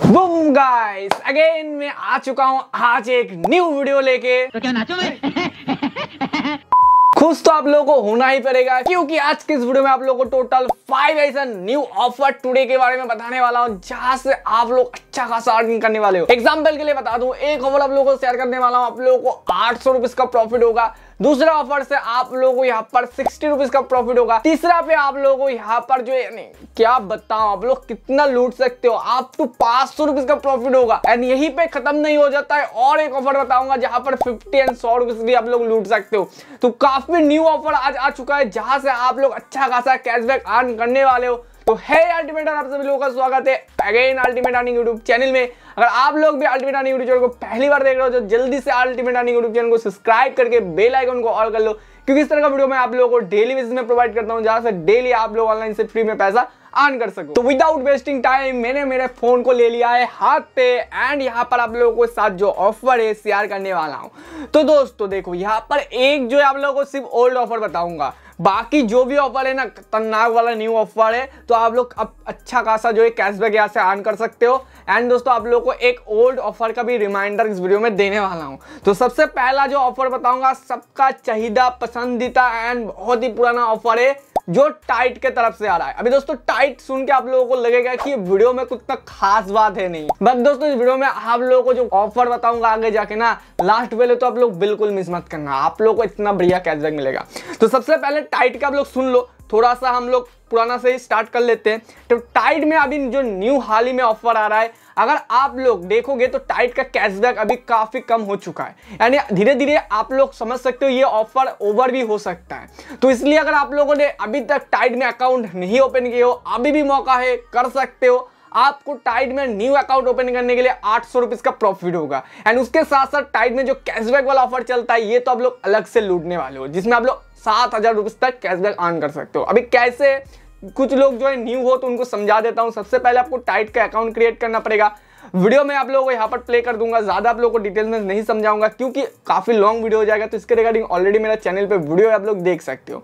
boom guys again मैं आ चुका हूँ आज एक न्यू वीडियो लेके तो क्या नाचो मैं खुश तो आप लोगों को होना ही पड़ेगा क्योंकि आज के इस वीडियो में आप लोगों को टोटल फाइव ऐसा न्यू ऑफर टुडे के बारे में बताने वाला हूँ जहां से आप लोग अच्छा खासा अर्निंग करने वाले हो एग्जाम्पल के लिए बता दूं एक ऑफर आप लोगों को शेयर करने वाला हूँ आप लोगों को आठ सौ का प्रॉफिट होगा दूसरा ऑफर से आप लोगों को यहाँ पर सिक्सटी रुपीज का प्रॉफिट होगा तीसरा पे आप लोगों को यहाँ पर जो यानी क्या बताऊं आप लोग कितना लूट सकते हो आप तो पांच सौ रुपीज का प्रॉफिट होगा एंड यहीं पे खत्म नहीं हो जाता है और एक ऑफर बताऊंगा जहां पर फिफ्टी एंड सौ रुपीज भी आप लोग लूट सकते हो तो काफी न्यू ऑफर आज आ चुका है जहां से आप लोग अच्छा खासा कैशबैक अर्न करने वाले हो तो हे अल्टीमेट आप सभी लोगों का स्वागत है again ultimate earning YouTube channel में अगर आप लोग भी अल्टीमेट अर्निंग यूट्यूब चैनल को पहली बार देख रहे हो तो जल्दी से अल्टीमेट अर्निंग यूट्यूब चैनल को सब्सक्राइब करके बेल आइकन को ऑल कर लो क्योंकि इस तरह का वीडियो मैं आप लोगों को डेली बेसिस में प्रोवाइड करता हूँ जहां से डेली आप लोग ऑनलाइन से फ्री में पैसा ऑन कर सकूं तो विदाउट वेस्टिंग टाइम मैंने मेरे फोन को ले लिया है हाथ पे एंड यहाँ पर आप लोगों के साथ जो ऑफर है शेयर करने वाला हूँ तो दोस्तों देखो यहाँ पर एक जो आप लोगों को सिर्फ ओल्ड ऑफर बताऊंगा बाकी जो भी ऑफर है ना खतरनाक वाला न्यू ऑफर है तो आप लोग अब अच्छा खासा जो है कैशबैक यहाँ से ऑन कर सकते हो एंड दोस्तों आप लोगों को एक ओल्ड ऑफर का भी रिमाइंडर इस वीडियो में देने वाला हूँ तो सबसे पहला जो ऑफर बताऊंगा सबका चाहिदा पसंदीदा एंड बहुत ही पुराना ऑफर है जो टाइट के तरफ से आ रहा है अभी दोस्तों टाइट सुन के आप लोगों को लगेगा कि वीडियो में कुछ तक तो खास बात है नहीं बट दोस्तों इस वीडियो में आप लोगों को जो ऑफर बताऊंगा आगे जाके ना लास्ट वेले तो आप लोग बिल्कुल मिस मत करना आप लोग को इतना बढ़िया कैशबैक मिलेगा तो सबसे पहले टाइट का आप लोग सुन लो थोड़ा सा हम लोग पुराना से ही स्टार्ट कर लेते हैं तो टाइड में अभी जो न्यू हाल ही में ऑफर आ रहा है अगर आप लोग देखोगे तो टाइट का कैशबैक अभी काफ़ी कम हो चुका है यानी धीरे धीरे आप लोग समझ सकते हो ये ऑफर ओवर भी हो सकता है तो इसलिए अगर आप लोगों ने अभी तक टाइट में अकाउंट नहीं ओपन किए हो अभी भी मौका है कर सकते हो आपको टाइड में न्यू अकाउंट ओपन करने के लिए आठ सौ का प्रॉफिट होगा एंड उसके साथ साथ टाइड में जो कैशबैक वाला ऑफर चलता है ये तो आप लोग अलग से लूटने वाले हो जिसमें आप लोग सात हजार रुपीज तक कैशबैक अर्न कर सकते हो अभी कैसे कुछ लोग जो है न्यू हो तो उनको समझा देता हूँ सबसे पहले आपको टाइट का अकाउंट क्रिएट करना पड़ेगा वीडियो में आप लोगों को यहाँ पर प्ले कर दूंगा ज़्यादा आप लोगों को डिटेल में नहीं समझाऊंगा क्योंकि काफ़ी लॉन्ग वीडियो हो जाएगा तो इसके रिगार्डिंग ऑलरेडी मेरा चैनल पे वीडियो आप लोग देख सकते हो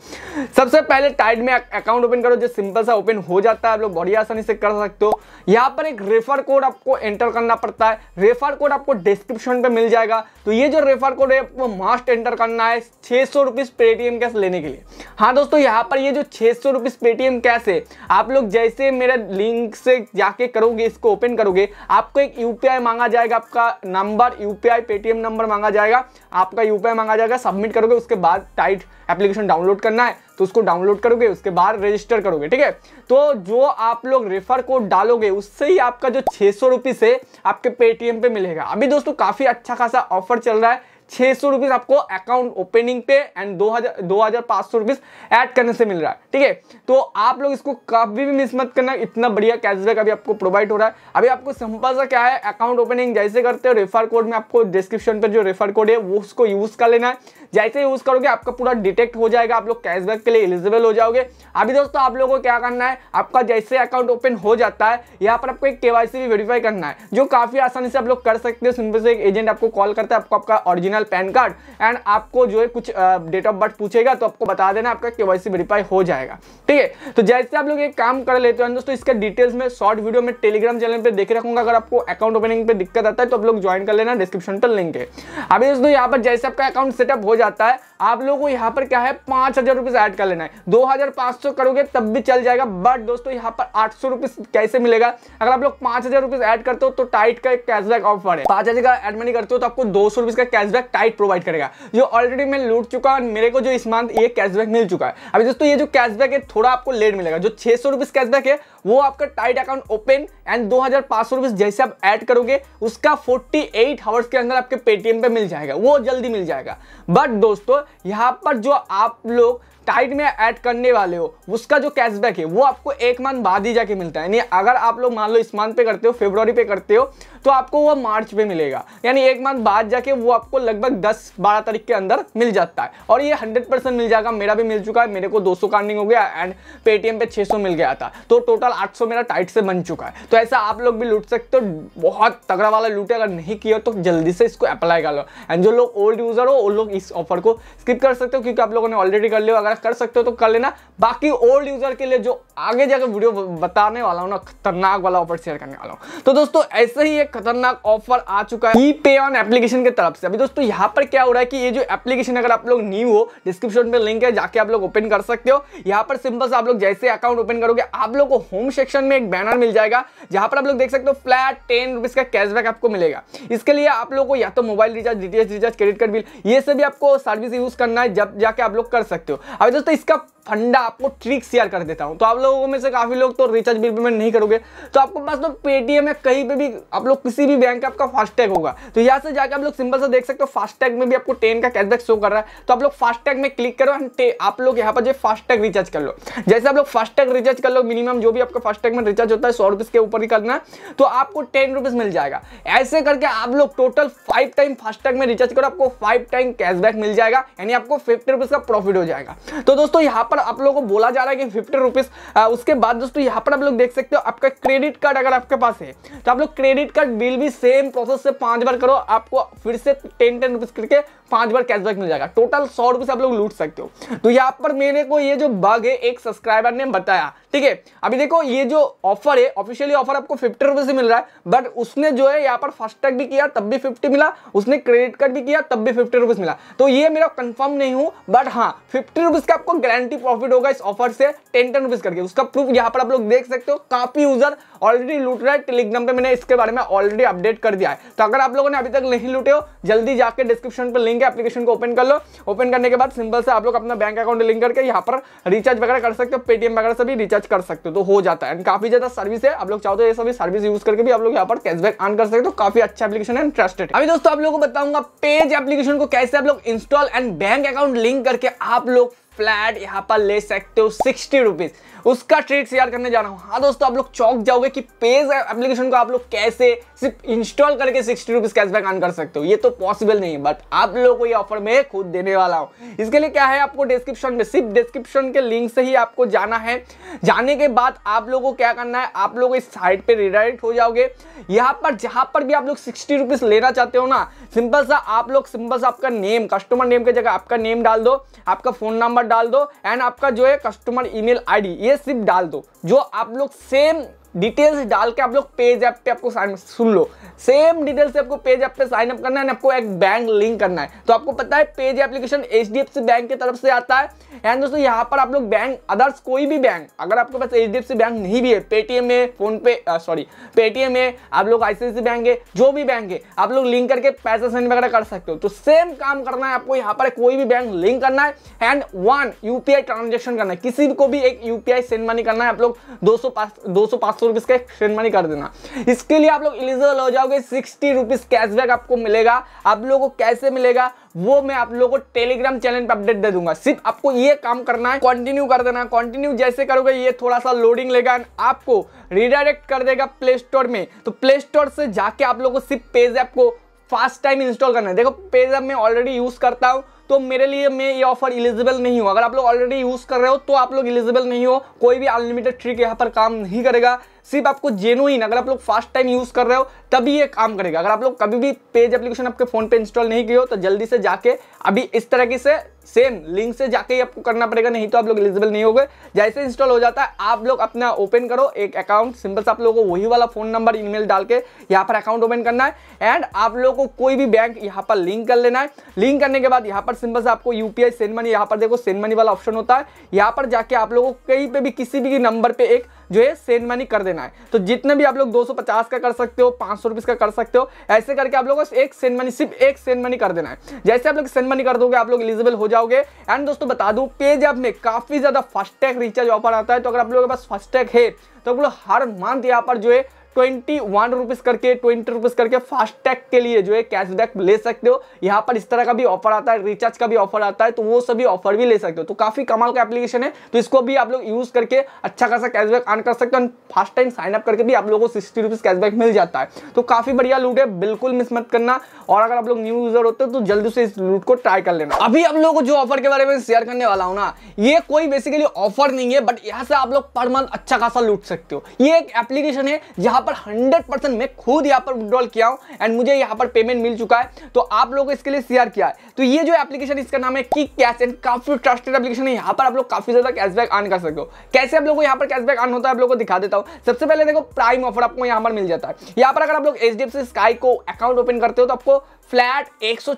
सबसे पहले टाइड में अकाउंट ओपन करो जो सिंपल सा ओपन हो जाता है आप लोग बड़ी आसानी से कर सकते हो यहाँ पर एक रेफर कोड आपको एंटर करना पड़ता है रेफर कोड आपको डिस्क्रिप्शन पर मिल जाएगा तो ये जो रेफर कोड है वो मास्ट एंटर करना है छह सौ पेटीएम कैश लेने के लिए हाँ दोस्तों यहाँ पर ये जो छह सौ पेटीएम कैश है आप लोग जैसे मेरे लिंक से जाके करोगे इसको ओपन करोगे आप आपको एक यूपीआई मांगा जाएगा आपका नंबर यूपीआई पेटीएम नंबर मांगा जाएगा आपका यूपीआई मांगा जाएगा सबमिट करोगे उसके बाद टाइट एप्लीकेशन डाउनलोड करना है तो उसको डाउनलोड करोगे उसके बाद रजिस्टर करोगे ठीक है तो जो आप लोग रेफर कोड डालोगे उससे ही आपका जो छः सौ है आपके पेटीएम पे मिलेगा अभी दोस्तों काफ़ी अच्छा खासा ऑफर चल रहा है छः सौ रुपीज़ आपको अकाउंट ओपनिंग पे एंड दो हज़ार दो हज़ार पांच सौ रुपीज़ ऐड करने से मिल रहा है ठीक है तो आप लोग इसको कभी भी मिस मत करना इतना बढ़िया कैशबैक अभी आपको प्रोवाइड हो रहा है अभी आपको सिंपल सा क्या है अकाउंट ओपनिंग जैसे करते हो रेफर कोड में आपको डिस्क्रिप्शन पर जो रेफर कोड है वो उसको यूज़ कर लेना है जैसे यूज करोगे आपका पूरा डिटेक्ट हो जाएगा आप लोग कैशबैक के लिए एलिजिबल हो जाओगे अभी दोस्तों आप लोगों को क्या करना है आपका जैसे अकाउंट ओपन हो जाता है यहाँ पर आपको एक केवाईसी भी वेरीफाई करना है जो काफी आसानी से आप लोग कर सकते हैं उनमें से एक एजेंट आपको कॉल करता है आपको आपका ऑरिजिनल पैन कार्ड एंड आपको जो है कुछ डेट ऑफ बर्थ पूछेगा तो आपको बता देना आपका केवासी वेरीफाई हो जाएगा ठीक है तो जैसे आप लोग एक काम कर लेते हो दोस्तों इसका डिटेल्स में शॉर्ट वीडियो में टेलीग्राम चैनल पर देख रखूंगा अगर आपको अकाउंट ओपनिंग पर दिक्कत आता है तो आप लोग ज्वाइन कर लेना डिस्क्रिप्शन पर लिंक है अभी दोस्तों यहाँ पर जैसे आपका अकाउंट सेटअप हो जाता है आप लोगों को यहाँ पर क्या है पाँच हज़ार रुपीज़ ऐड कर लेना है दो हज़ार पाँच सौ करोगे तब भी चल जाएगा बट दोस्तों यहाँ पर आठ सौ रुपीज़ कैसे मिलेगा अगर आप लोग पाँच हज़ार रुपीज़ ऐड करते हो तो टाइट का एक कैशबैक ऑफर है पाँच हज़ार का एड मनी करते हो तो आपको दो सौ रुपीज़ का कैशबैक टाइट प्रोवाइड करेगा जो ऑलरेडी मैं लूट चुका और मेरे को जो इस मंथ ये कैशबैक मिल चुका है अभी दोस्तों ये जो कैशबैक है थोड़ा आपको लेट मिलेगा जो छः सौ रुपीज़ कैशबैक है वो आपका टाइट अकाउंट ओपन एंड दो हजार सौ जैसे आप ऐड करोगे उसका 48 एट आवर्स के अंदर आपके पेटीएम पे मिल जाएगा वो जल्दी मिल जाएगा बट दोस्तों यहाँ पर जो आप लोग टाइट में ऐड करने वाले हो उसका जो कैशबैक है वो आपको एक मंथ बाद ही जाके मिलता है यानी अगर आप लोग मान लो इस मंथ पे करते हो फेब्रवरी पे करते हो तो आपको वो मार्च पे मिलेगा यानी एक मंथ बाद जाके वो आपको लगभग 10-12 तारीख के अंदर मिल जाता है और ये 100 परसेंट मिल जाएगा मेरा भी मिल चुका है मेरे को दो सौ हो गया एंड पेटीएम पे 600 मिल गया था तो टोटल आठ मेरा टाइट से बन चुका है तो ऐसा आप लोग भी लूट सकते हो बहुत तगड़ा वाला लूटे अगर नहीं किया तो जल्दी से इसको अप्लाई कर लो एंड जो लोग ओल्ड यूज़र हो वो लोग इस ऑफर को स्किप कर सकते हो क्योंकि आप लोगों ने ऑलरेडी कर लिया अगर वगैरह कर सकते हो तो कर लेना बाकी ओल्ड यूजर के लिए जो आगे जाकर वीडियो बताने वाला हूँ ना खतरनाक वाला ऑफर शेयर करने वाला हूँ तो दोस्तों ऐसे ही एक खतरनाक ऑफर आ चुका है ई पे ऑन एप्लीकेशन की तरफ से अभी दोस्तों यहाँ पर क्या हो रहा है कि ये जो एप्लीकेशन अगर आप लोग न्यू हो डिस्क्रिप्शन में लिंक है जाके आप लोग ओपन कर सकते हो यहाँ पर सिंपल से आप लोग जैसे अकाउंट ओपन करोगे आप लोग को होम सेक्शन में एक बैनर मिल जाएगा जहाँ पर आप लोग देख सकते हो फ्लैट टेन रुपीज का कैशबैक आपको मिलेगा इसके लिए आप लोग को या तो mobile recharge D recharge credit card bill ये सभी आपको सर्विस यूज करना है जब जाके आप लोग कर सकते हो अभी दोस्तों इसका फंडा आपको ट्रिक शेयर कर देता हूँ तो आप लोगों में से काफ़ी लोग तो रिचार्ज बिल पेमेंट नहीं करोगे तो आपको पास तो पेटीएम है कहीं पे भी आप लोग किसी भी बैंक का आपका फास्टैग होगा तो यहाँ से जाकर आप लोग सिंपल से देख सकते हो फास्टैग में भी आपको टेन का कैशबैक शो कर रहा है तो आप लोग फास्टैग में क्लिक करो एंड आप लोग यहाँ पर जो फास्टैग रिचार्ज कर लो जैसे आप लोग फास्टैग रिचार्ज कर लो मिनिमम जो भी आपका फास्टैग में रिचार्ज होता है सौ रुपीज़ के ऊपर ही करना है तो आपको टेन रुपीज़ मिल जाएगा ऐसे करके आप लोग टोटल फाइव टाइम फास्टैग में रिचार्ज करो आपको फाइव टाइम कैशबैक मिल जाएगा यानी आपको फिफ्टी रुपीज़ का प्रॉफिट हो जाएगा तो दोस्तों यहाँ पर आप लोगों को बोला जा रहा है कि फिफ्टी रुपीज उसके बाद दोस्तों यहाँ पर आप लोग देख सकते हो आपका क्रेडिट कार्ड अगर आपके पास है तो आप लोग क्रेडिट कार्ड बिल भी सेम प्रोसेस से पांच बार करो आपको फिर से टेन टेन रुपीज करके पांच बार कैशबैक मिल जाएगा टोटल सौ रुपए से आप लोग लूट सकते हो तो यहाँ पर मेरे को ये जो बग है एक सब्सक्राइबर ने बताया ठीक है अभी देखो ये जो ऑफर है ऑफिशियली ऑफर आपको फिफ्टी रुपए से मिल रहा है बट उसने जो है यहाँ पर फास्ट टैग भी किया तब भी फिफ्टी मिला उसने क्रेडिट कार्ड भी किया तब भी फिफ्टी रुपीज मिला तो ये मेरा कंफर्म नहीं हूं बट हाँ फिफ्टी रुपीज का आपको गारंटी प्रॉफिट होगा इस ऑफर से टेन टेन रुपीज करके उसका प्रूफ यहाँ पर आप लोग देख सकते हो काफी यूजर ऑलरेडी लूट रहा है टेलीग्राम पे मैंने इसके बारे में ऑलरेडी अपडेट कर दिया है तो अगर आप लोगों ने अभी तक नहीं लूटे हो जल्दी जाकर डिस्क्रिप्शन पर लिंक लिंक है एप्लीकेशन को ओपन कर लो ओपन करने के बाद सिंपल से आप लोग अपना बैंक अकाउंट लिंक करके यहाँ पर रिचार्ज वगैरह कर सकते हो पेटीएम वगैरह से भी रिचार्ज कर सकते हो तो हो जाता है एंड काफी ज्यादा सर्विस है आप लोग चाहते हो तो ये सभी सर्विस यूज करके भी आप लोग यहाँ पर कैशबैक अर्न कर सकते हो काफी अच्छा एप्लीकेशन है इंटरेस्टेड अभी दोस्तों आप लोग को बताऊंगा पेज एप्लीकेशन को कैसे आप लोग install and bank account link करके आप लोग फ्लैट यहाँ पर ले सकते हो सिक्सटी रुपीज उसका ट्रिक्स शेयर करने जा रहा हूँ हाँ दोस्तों आप लोग चौक जाओगे कि पेज एप्लीकेशन को आप लोग कैसे सिर्फ इंस्टॉल करके सिक्सटी रुपीज़ कैशबैक ऑन कर सकते हो ये तो पॉसिबल नहीं है बट आप लोगों को ये ऑफर मैं खुद देने वाला हूँ इसके लिए क्या है आपको डिस्क्रिप्शन में सिर्फ डिस्क्रिप्शन के लिंक से ही आपको जाना है जाने के बाद आप लोगों को क्या करना है आप लोग इस साइट पर रिडायरेक्ट हो जाओगे यहाँ पर जहाँ पर भी आप लोग सिक्सटी रुपीज़ लेना चाहते हो ना सिंपल सा आप लोग सिंपल सा आपका नेम कस्टमर नेम की जगह आपका नेम डाल दो आपका फ़ोन नंबर डाल दो एंड आपका जो है कस्टमर ईमेल आईडी ये सिर्फ डाल दो जो आप लोग सेम डिटेल्स डाल के आप लोग पेज ऐप पे आपको साइन सुन लो सेम डिटेल्स से आपको पेज ऐप पे साइन अप करना है आपको एक बैंक लिंक करना है तो आपको पता है PayZapp application H D F C bank की तरफ से आता है एंड दोस्तों यहाँ पर आप लोग बैंक अदर्स कोई भी बैंक अगर आपके पास H D F C bank नहीं भी है पेटीएम है फोनपे सॉरी पेटीएम है आप लोग आई सी सी आई बैंक है जो भी बैंक है आप लोग लिंक करके पैसे सेंड वगैरह कर सकते हो तो सेम काम करना है आपको यहाँ पर कोई भी बैंक लिंक करना है and one U P I transaction करना है किसी को भी एक U P I send money करना है आप लोग दो सौ पास पास दो सौ सौ रुपीज़ का फ्रेंड मनी कर देना इसके लिए आप लोग एलिजिबल हो जाओगे सिक्सटी रुपीज़ कैशबैक आपको मिलेगा आप लोगों को कैसे मिलेगा वो मैं आप लोगों को टेलीग्राम चैनल पे अपडेट दे दूंगा सिर्फ आपको ये काम करना है कंटिन्यू कर देना कंटिन्यू जैसे करोगे ये थोड़ा सा लोडिंग लेगा आपको रिडायरेक्ट कर देगा प्ले स्टोर में तो प्ले स्टोर से जाके आप लोगों को सिर्फ पेज ऐप को फास्ट टाइम इंस्टॉल करना है देखो पेज ऐप मैं ऑलरेडी यूज़ करता हूँ तो मेरे लिए मैं ये ऑफर एलिजिबल नहीं हूँ अगर आप लोग ऑलरेडी यूज़ कर रहे हो तो आप लोग एलिजिबल नहीं हो कोई भी अनलिमिटेड ट्रिक यहाँ पर काम नहीं करेगा सिर्फ आपको जेनुइन अगर आप लोग फर्स्ट टाइम यूज़ कर रहे हो तभी ये काम करेगा अगर आप लोग कभी भी पेज एप्लीकेशन आपके फ़ोन पे इंस्टॉल नहीं किए हो तो जल्दी से जाके अभी इस तरह की से सेम लिंक से जाके ही आपको करना पड़ेगा नहीं तो आप लोग एलिजिबल नहीं होगे जैसे इंस्टॉल हो जाता है आप लोग अपना ओपन करो एक अकाउंट सिंपल से आप लोगों को वही वाला फोन नंबर ईमेल डाल के यहाँ पर अकाउंट ओपन करना है एंड आप लोगों को कोई भी बैंक यहाँ पर लिंक कर लेना है लिंक करने के बाद यहाँ पर सिंपल से आपको आई सेंड मनी यहाँ पर देखो सेंड मनी वाला ऑप्शन होता है यहाँ पर जाके आप लोगों को कहीं पर भी किसी भी नंबर पर एक जो है सेंड मनी कर देना है तो जितने भी आप लोग 250 का कर सकते हो पाँच सौ का कर सकते हो ऐसे करके आप लोगों को एक सेंड मनी सिर्फ एक सेंड मनी कर देना है जैसे आप लोग सेंड मनी कर दोगे आप लोग एलिजिबल हो जाओगे एंड दोस्तों बता दूँ पेज ऐप में काफ़ी ज़्यादा फास्टैग रिचार्ज ऑफर आता है तो अगर आप लोगों के पास फास्टैग है तो आप लोग हर मंथ यहाँ पर जो है ट्वेंटी वन रुपीज़ करके ट्वेंटी रुपीज़ करके फास्टैग के लिए जो है कैशबैक ले सकते हो यहाँ पर इस तरह का भी ऑफर आता है रिचार्ज का भी ऑफर आता है तो वो सभी ऑफर भी ले सकते हो तो काफ़ी कमाल का एप्लीकेशन है तो इसको भी आप लोग यूज़ करके अच्छा खासा कैशबैक अर्न कर सकते हो फास्ट टाइम साइन अप करके भी आप लोगों को सिक्सटी रुपीज़ कैशबैक मिल जाता है तो काफ़ी बढ़िया लूट है बिल्कुल मिस मत करना और अगर आप लोग न्यू यूज़र होते हो तो जल्दी से इस लूट को ट्राई कर लेना अभी आप लोगों को जो ऑफर के बारे में शेयर करने वाला हूँ ना ये कोई बेसिकली ऑफर नहीं है बट यहाँ से आप लोग पर मंथ अच्छा खासा लूट सकते हो ये एक एप्लीकेशन है जहाँ यहाँ पर हंड्रेड परसेंट मैं खुद यहाँ पर विड्रॉल किया हूँ एंड मुझे यहाँ पर पेमेंट मिल चुका है तो आप लोगों इसके लिए शेयर किया है तो ये जो एप्लीकेशन इसका नाम है कि कैश एंड काफी ट्रस्टेड एप्लीकेशन है यहाँ पर आप लोग काफी ज्यादा कैशबैक अर्न कर सकते हो कैसे आप लोग को यहाँ पर कैशबैक अर्न होता है आप लोग को दिखा देता हूँ सबसे पहले देखो प्राइम ऑफर आपको यहाँ पर मिल जाता है यहाँ पर अगर आप लोग एच स्काई को अकाउंट ओपन करते हो तो आपको फ्लैट एक सौ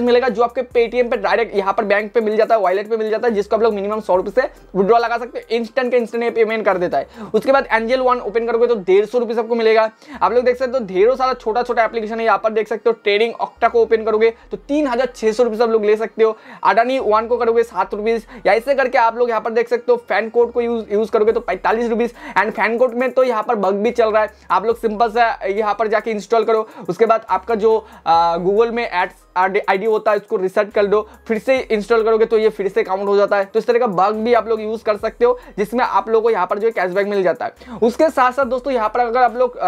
मिलेगा जो आपके पेटीएम पे डायरेक्ट यहाँ पर बैंक पे मिल जाता है वॉलेट पे मिल जाता है जिसको आप लोग मिनिमम सौ रुपये से विड्रॉ लगा सकते हैं इंस्टेंट के इंस्टेंट पेमेंट कर देता है उसके बाद एंजल वन ओपन करोगे तो डेढ़ सौ रुपीज़ आपको मिलेगा आप लोग देख सकते हो ढेरों सारा छोटा छोटा एप्लीकेशन है यहाँ पर देख सकते हो ट्रेडिंग ऑक्टा को ओपन करोगे तो तीन हज़ार छः सौ रुपीज़ आप लोग ले सकते हो अडानी वन को करोगे सात रुपीज़ या ऐसे करके आप लोग यहाँ पर देख सकते हो फैन कोड को यूज करोगे तो पैंतालीस रुपीज़ एंड फैन कोड में तो यहाँ पर बग भी चल रहा है आप लोग सिंपल से यहाँ पर जाके इंस्टॉल करो उसके बाद आपका जो गूगल में एड्स आईडी होता है इसको रिसेट कर दो फिर से इंस्टॉल करोगे तो ये फिर से काउंट हो जाता है तो इस तरह का बग भी आप लोग यूज कर सकते हो जिसमें आप लोग को यहाँ पर जो है कैशबैक मिल जाता है उसके साथ साथ दोस्तों यहाँ पर अगर आप लोग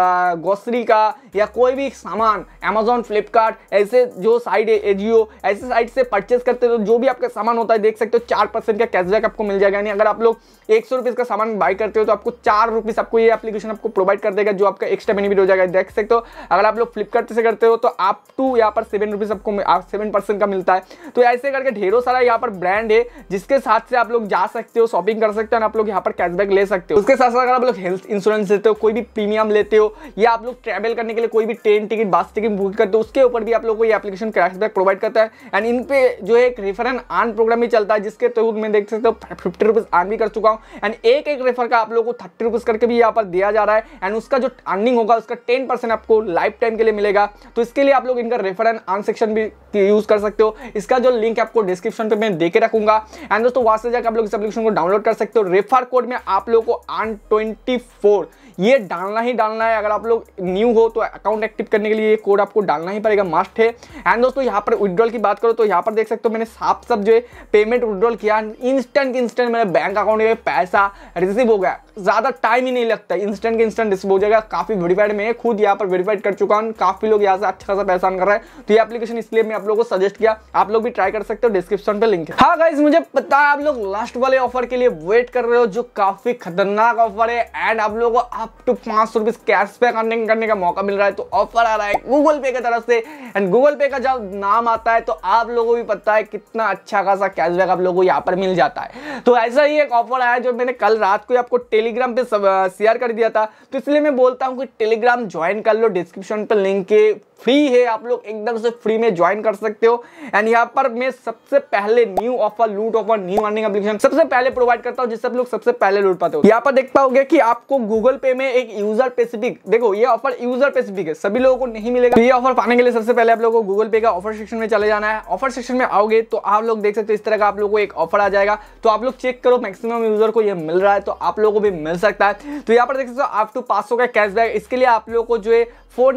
ग्रोसरी का या कोई भी सामान अमेजोन फ्लिपकार्ट ऐसे जो साइड है एजियो ऐसे साइट से परचेस करते हो तो जो भी आपका सामान होता है देख सकते हो चार परसेंट का कैशबैक आपको मिल जाएगा यानी अगर आप लोग एक सौ का सामान बाई करते हो तो आपको चार रुपीज़ आपको ये एप्लीकेशन आपको प्रोवाइड कर देगा जो आपका एक्स्ट्रा बेनिफिट हो जाएगा देख सकते हो अगर आप लोग फ्लिपकार्ट से करते हो तो आप टू या पर सेवन रुपीज़ आपको सेवन परसेंट का मिलता है तो ऐसे करके ढेरों सारा यहाँ पर ब्रांड है जिसके साथ से आप लोग जा सकते हो शॉपिंग कर सकते हो आप लोग यहाँ पर कैशबैक ले सकते हो उसके साथ साथ अगर आप लोग हेल्थ इंश्योरेंस लेते हो कोई भी प्रीमियम लेते हो या आप लोग ट्रैवल करने के लिए कोई भी train ticket bus ticket book करते हो उसके ऊपर भी आप लोग को ये एप्लीकेशन कैशबैक प्रोवाइड करता है एंड इन पे जो है एक रेफर एंड आर्न प्रोग्राम भी चलता है जिसके थ्रू मैं देख सकता हूँ फिफ्टी रुपीज़ आन भी कर चुका हूँ एंड एक एक रेफर का आप लोग को थर्टी रुपीज़ करके भी यहाँ पर दिया जा रहा है एंड उसका जो अर्निंग होगा उसका टेन आपको लाइफ टाइम के लिए मिलेगा तो इसके लिए आप लोग इनका डिफरेंट आन सेक्शन भी यूज कर सकते हो इसका जो लिंक आपको डिस्क्रिप्शन पे मैं दे के रखूंगा एंड दोस्तों वहां से जाकर आप लोग इस एप्लीकेशन को डाउनलोड कर सकते हो रेफर कोड में आप लोगों को आन ट्वेंटी ये डालना ही डालना है अगर आप लोग न्यू हो तो अकाउंट एक्टिव करने के लिए ये कोड आपको डालना ही पड़ेगा मस्ट है एंड दोस्तों यहाँ पर विड्रॉल की बात करो तो यहाँ पर देख सकते हो मैंने साफ सब जो है पेमेंट विड्रॉल किया इंस्टेंट इंस्टेंट मेरे बैंक अकाउंट में पैसा रिसीव हो गया ज़्यादा टाइम ही नहीं लगता इंस्टेंट के इंस्टेंट रिसीव हो जाएगा काफ़ी वेरीफाइड मैं खुद यहाँ पर वेरीफाइड कर चुका हूँ काफ़ी लोग यहाँ से अच्छा खासा पैसा कर रहा है तो ये एप्लीकेशन इसलिए मैं आप लोगों को सजेस्ट किया आप लोग भी ट्राई कर सकते हो डिस्क्रिप्शन पे लिंक है हाँ गाइज मुझे पता है आप लोग लास्ट वाले ऑफर के लिए वेट कर रहे हो जो काफी खतरनाक ऑफर है एंड आप लोगों को अप टू पांच सौ रुपीज कैश पे अर्निंग करने का मौका मिल रहा है तो ऑफर आ रहा है गूगल पे की तरफ से एंड गूगल पे का जब नाम आता है तो आप लोगों को भी पता है कितना अच्छा खासा कैशबैक आप लोगों को यहाँ पर मिल जाता है तो ऐसा ही एक ऑफर आया जो मैंने कल रात को आपको टेलीग्राम पे शेयर कर दिया था तो इसलिए मैं बोलता हूँ कि टेलीग्राम ज्वाइन कर लो डिस्क्रिप्शन पर लिंक के फ्री है आप लोग एकदम से फ्री में ज्वाइन कर सकते हो एंड यहाँ पर मैं सबसे पहले न्यू ऑफर लूट ऑफर न्यू अर्निंग एप्लीकेशन सबसे पहले प्रोवाइड करता हूँ जिससे आप लोग सबसे पहले लूट पाते हो यहाँ पर देख पाओगे कि आपको गूगल पे में एक यूजर स्पेसिफिक देखो ये ऑफर यूजर स्पेसिफिक है सभी लोगों को नहीं मिलेगा तो ये ऑफर पाने के लिए सबसे पहले आप लोगों को गूगल पे का ऑफर सेक्शन में चले जाना है ऑफर सेक्शन में आओगे तो आप लोग देख सकते हो इस तरह का आप लोग को एक ऑफर आ जाएगा तो आप लोग चेक करो मैक्सिमम यूजर को यह मिल रहा है तो आप लोगों को भी मिल सकता है तो यहाँ पर देख सकते हो आप टू पाँच का कैशबैक इसके लिए आप लोग को जो है फोर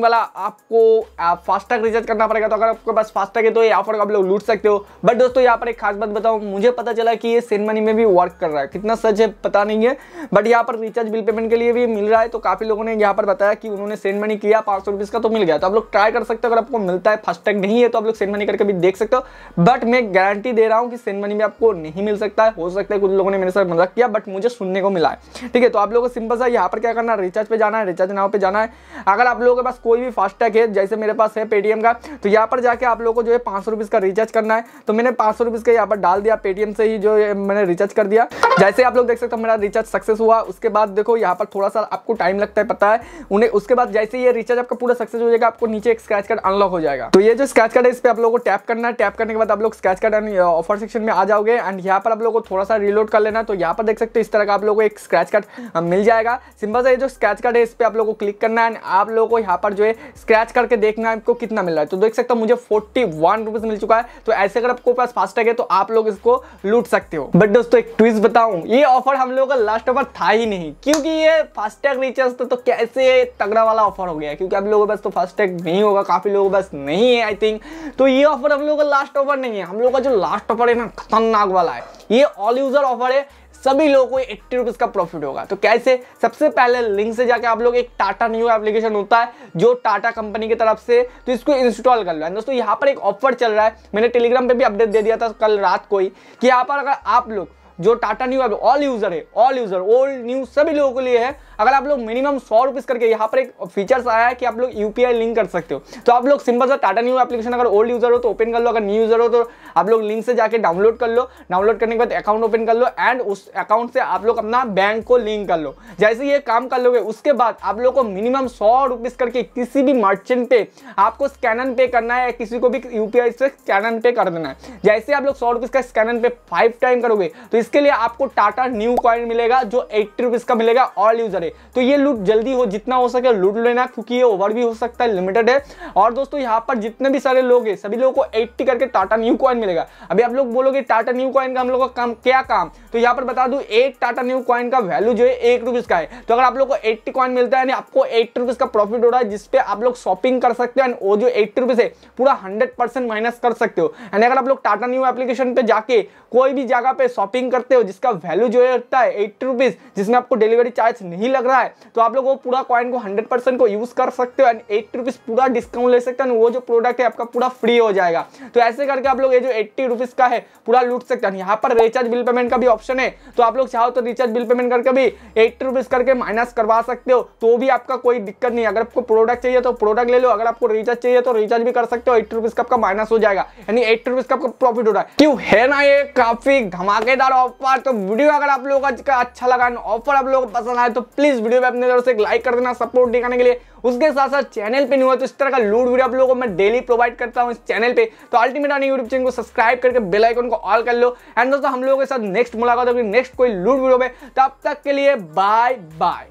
वाला आप आपको आप फास्टैग रिचार्ज करना पड़ेगा तो अगर आपके पास फास्टैग है तो ये ऑफर आप लोग लूट सकते हो बट दोस्तों यहाँ पर एक खास बात बताऊँ मुझे पता चला कि ये सेंड मनी में भी वर्क कर रहा है कितना सच है पता नहीं है बट यहाँ पर रिचार्ज बिल पेमेंट के लिए भी मिल रहा है तो काफ़ी लोगों ने यहाँ पर बताया कि उन्होंने सेंड मनी किया पाँच सौ का तो मिल गया तो आप लोग ट्राई कर सकते हो अगर आपको मिलता है फास्टैग नहीं है तो आप लोग सेंड मनी करके भी देख सकते हो बट मैं गारंटी दे रहा हूँ कि सेंड मनी में आपको नहीं मिल सकता है हो सकता है कुछ लोगों ने मेरे साथ मदद किया बट मुझे सुनने को मिला है ठीक है तो आप लोगों को सिंपल सा यहाँ पर क्या करना है रिचार्ज पर जाना है रिचार्ज नाव पर जाना है अगर आप लोगों के पास कोई भी फास्टैग है है जैसे मेरे पास है पेटीएम का तो यहाँ पर जाके आप लोगों को जो है पाँच सौ का रिचार्ज करना है तो मैंने पाँच सौ का यहाँ पर डाल दिया पेटीएम से ही जो मैंने रिचार्ज कर दिया जैसे आप लोग देख सकते हो मेरा रिचार्ज सक्सेस हुआ उसके बाद देखो यहाँ पर थोड़ा सा आपको टाइम लगता है पता है उन्हें उसके बाद जैसे ये रिचार्ज आपका पूरा सक्सेस हो जाएगा आपको नीचे एक स्क्रैच कार्ड अनलॉक हो जाएगा तो ये जो स्क्रैच कार्ड है इस पर आप लोगों को टैप करना है टैप करने के बाद आप लोग स्क्रैच कार्ड ऑफर सेक्शन में आ जाओगे एंड यहाँ पर आप लोगों को थोड़ा सा रिलोड कर लेना तो यहाँ पर देख सकते हो इस तरह का आप लोगों को एक स्क्रैच कार्ड मिल जाएगा सिंपल सा ये जो स्क्रैच कार्ड है इस पर आप लोगों को क्लिक करना है एंड आप लोगों को यहाँ पर जो है स्क्रैच करके देखना आपको कितना मिल रहा है तो देख सकते हो मुझे फोर्टी वन रुपीज मिल चुका है तो ऐसे अगर आपको पास फास्टैग है तो आप लोग इसको लूट सकते हो बट दोस्तों एक ट्विज बताऊ ये ऑफर हम लोगों का लास्ट ऑफर था ही नहीं क्योंकि ये फास्टैग रिचार्ज था तो कैसे तगड़ा वाला ऑफर हो गया क्योंकि आप लोगों के पास तो फास्टैग नहीं होगा काफी लोगों के पास नहीं है आई थिंक तो ये ऑफर हम लोग का लास्ट ऑफर नहीं है हम लोग का जो लास्ट ऑफर है ना खतरनाक वाला है ये ऑल यूजर ऑफर है सभी लोगों को एट्टी रुपीज़ का प्रॉफिट होगा तो कैसे सबसे पहले लिंक से जाके आप लोग एक टाटा न्यू एप्लीकेशन होता है जो टाटा कंपनी की तरफ से तो इसको इंस्टॉल कर लो दोस्तों यहाँ पर एक ऑफर चल रहा है मैंने टेलीग्राम पर भी अपडेट दे दिया था कल रात को ही कि यहाँ पर अगर आप लोग जो टाटा न्यू ऑल यूज़र है ऑल यूज़र ओल्ड न्यू सभी लोगों के लिए है अगर आप लोग मिनिमम सौ रुपीज करके यहाँ पर एक फीचर्स आया है कि आप लोग यूपीआई लिंक कर सकते हो तो आप लोग सिंपल सा टाटा न्यू एप्लीकेशन अगर ओल्ड यूजर हो तो ओपन कर लो अगर न्यू यूजर हो तो आप लोग लिंक से जाकर डाउनलोड कर लो डाउनलोड करने के बाद अकाउंट ओपन कर लो एंड उस अकाउंट से आप लोग अपना बैंक को लिंक कर लो जैसे ये काम कर लोगे उसके बाद आप लोग को मिनिमम सौ रुपीज करके किसी भी मर्चेंट पे आपको स्कैनन पे करना है या किसी को भी यूपीआई से स्कैनन पे कर देना है जैसे आप लोग सौ रुपीज का स्कैनन पे फाइव टाइम करोगे तो इसके लिए आपको टाटा न्यू कॉइन मिलेगा जो एट्टी रुपीज का मिलेगा ऑल यूजर है तो ये लूट जल्दी हो जितना हो सके लूट लेना क्योंकि ये ओवर भी हो सकता है लिमिटेड है और दोस्तों यहाँ पर जितने भी सारे लोग हैं सभी लोगों को एट्टी करके टाटा न्यू कॉइन मिलेगा अभी आप लोग बोलोगे टाटा न्यू कॉइन का हम लोग का काम क्या काम तो यहाँ पर बता दूँ एक टाटा न्यू कॉइन का वैल्यू जो है एक का है तो अगर आप लोग को एट्टी कॉइन मिलता है आपको एट्टी का प्रॉफिट हो रहा है जिसपे आप लोग शॉपिंग कर सकते हो एंड वो जो एट्टी है पूरा हंड्रेड माइनस कर सकते हो एंड अगर आप लोग टाटा न्यू एप्लीकेशन पर जाके कोई भी जगह पे शॉपिंग करते हो जिसका वैल्यू जो है होता है एट्टी रुपीज़ जिसमें आपको डिलीवरी चार्ज नहीं लग लग रहा है तो आप लोग वो पूरा कॉइन को हंड्रेड परसेंट को यूज़ कर सकते हो एंड एट्टी रुपीज़ पूरा डिस्काउंट ले सकते हैं वो जो प्रोडक्ट है आपका पूरा फ्री हो जाएगा तो ऐसे करके आप लोग ये जो एट्टी रुपीज़ का है पूरा लूट सकते हैं यहाँ पर रिचार्ज बिल पेमेंट का भी ऑप्शन है तो आप लोग चाहो तो रिचार्ज बिल पेमेंट करके भी एट्टी रुपीज़ करके माइनस करवा सकते हो तो भी आपका कोई दिक्कत नहीं अगर आपको प्रोडक्ट चाहिए तो प्रोडक्ट ले लो अगर आपको रिचार्ज चाहिए तो रिचार्ज भी कर सकते हो एट्टी रुपीज़ का आपका माइनस हो जाएगा यानी एट्टी रुपीज़ का आपका प्रॉफिट हो रहा है क्यों है ना ये काफ़ी धमाकेदार ऑफर तो वीडियो अगर आप लोगों का अच्छा लगा ऑफर आप लोगों को पसंद आए तो प्लीज प्लीज वीडियो पे अपने तरफ से एक लाइक कर देना सपोर्ट दिखाने के लिए उसके साथ साथ चैनल पे नहीं हुआ तो इस तरह का लूट वीडियो आप लोगों को मैं डेली प्रोवाइड करता हूँ इस चैनल पे तो अल्टीमेट आने यूट्यूब चैनल को सब्सक्राइब करके बेल आइकन को ऑल कर लो एंड दोस्तों हम लोगों के साथ नेक्स्ट मुलाकात होगी नेक्स्ट कोई लूट वीडियो में तब तक के लिए बाय बाय